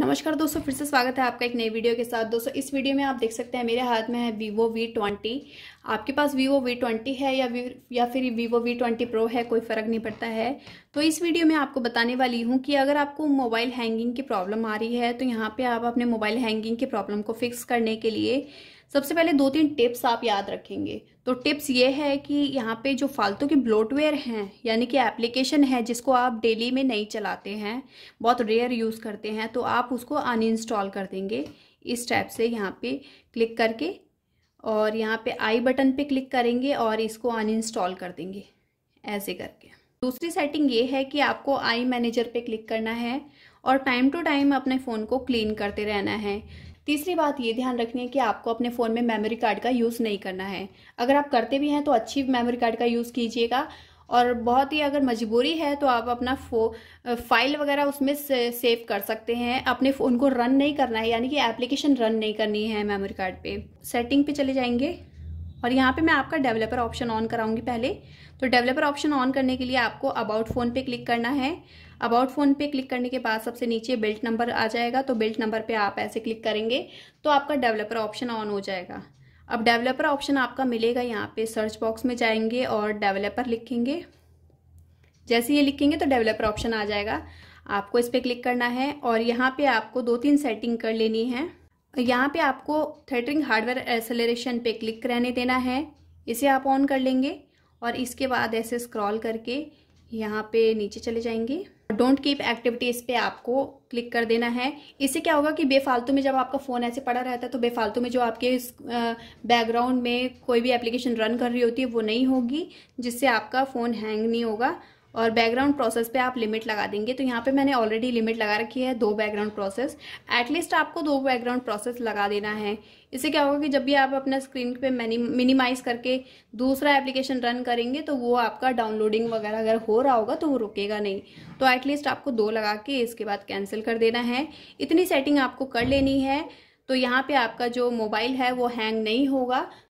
नमस्कार दोस्तों फिर से स्वागत है आपका एक नई वीडियो के साथ दोस्तों इस वीडियो में आप देख सकते हैं मेरे हाथ में है वीवो वी ट्वेंटी आपके पास वीवो वी ट्वेंटी है या या फिर वीवो वी ट्वेंटी प्रो है कोई फ़र्क नहीं पड़ता है तो इस वीडियो में आपको बताने वाली हूँ कि अगर आपको मोबाइल हैंगिंग की प्रॉब्लम आ रही है तो यहाँ पर आप अपने मोबाइल हैंगिंग की प्रॉब्लम को फिक्स करने के लिए सबसे पहले दो तीन टिप्स आप याद रखेंगे तो टिप्स ये है कि यहाँ पे जो फालतू के ब्लोटवेयर हैं यानी कि एप्लीकेशन है जिसको आप डेली में नहीं चलाते हैं बहुत रेयर यूज़ करते हैं तो आप उसको अनइंस्टॉल कर देंगे इस टाइप से यहाँ पे क्लिक करके और यहाँ पे आई बटन पे क्लिक करेंगे और इसको अनइंस्टॉल कर देंगे ऐसे करके दूसरी सेटिंग ये है कि आपको आई मैनेजर पे क्लिक करना है और टाइम टू टाइम अपने फ़ोन को क्लीन करते रहना है तीसरी बात ये ध्यान रखनी है कि आपको अपने फ़ोन में मेमोरी कार्ड का यूज़ नहीं करना है अगर आप करते भी हैं तो अच्छी मेमोरी कार्ड का यूज़ कीजिएगा और बहुत ही अगर मजबूरी है तो आप अपना फो फाइल वगैरह उसमें से, सेव कर सकते हैं अपने फ़ोन को रन नहीं करना है यानी कि एप्लीकेशन रन नहीं करनी है मेमोरी कार्ड पे सेटिंग पे चले जाएंगे और यहाँ पे मैं आपका डेवलपर ऑप्शन ऑन कराऊंगी पहले तो डेवलपर ऑप्शन ऑन करने के लिए आपको अबाउट फ़ोन पे क्लिक करना है अबाउट फ़ोन पे क्लिक करने के बाद सबसे नीचे बिल्ट नंबर आ जाएगा तो बिल्ट नंबर पे आप ऐसे क्लिक करेंगे तो आपका डेवलपर ऑप्शन ऑन हो जाएगा अब डेवलपर ऑप्शन आपका मिलेगा यहाँ पे सर्च बॉक्स में जाएंगे और डेवलपर लिखेंगे जैसे ये लिखेंगे तो डेवलपर ऑप्शन आ जाएगा आपको इस पर क्लिक करना है और यहाँ पे आपको दो तीन सेटिंग कर लेनी है तो यहाँ पे आपको थेटरिंग हार्डवेयर एक्सेलरेशन पे क्लिक रहने देना है इसे आप ऑन कर लेंगे और इसके बाद ऐसे स्क्रॉल करके यहाँ पे नीचे चले जाएंगे डोंट कीप एक्टिविटीज़ पे आपको क्लिक कर देना है इससे क्या होगा कि बेफालतू में जब आपका फ़ोन ऐसे पड़ा रहता है तो बेफालतू में जो आपके बैकग्राउंड में कोई भी एप्लीकेशन रन कर रही होती है वो नहीं होगी जिससे आपका फ़ोन हैंग नहीं होगा और बैकग्राउंड प्रोसेस पे आप लिमिट लगा देंगे तो यहाँ पे मैंने ऑलरेडी लिमिट लगा रखी है दो बैकग्राउंड प्रोसेस एटलीस्ट आपको दो बैकग्राउंड प्रोसेस लगा देना है इससे क्या होगा कि जब भी आप अपना स्क्रीन पे मिनिमाइज करके दूसरा एप्लीकेशन रन करेंगे तो वो आपका डाउनलोडिंग वगैरह अगर हो रहा होगा तो वो रुकेगा नहीं तो एटलीस्ट आपको दो लगा के इसके बाद कैंसिल कर देना है इतनी सेटिंग आपको कर लेनी है तो यहाँ पे आपका जो मोबाइल है वो हैंग नहीं होगा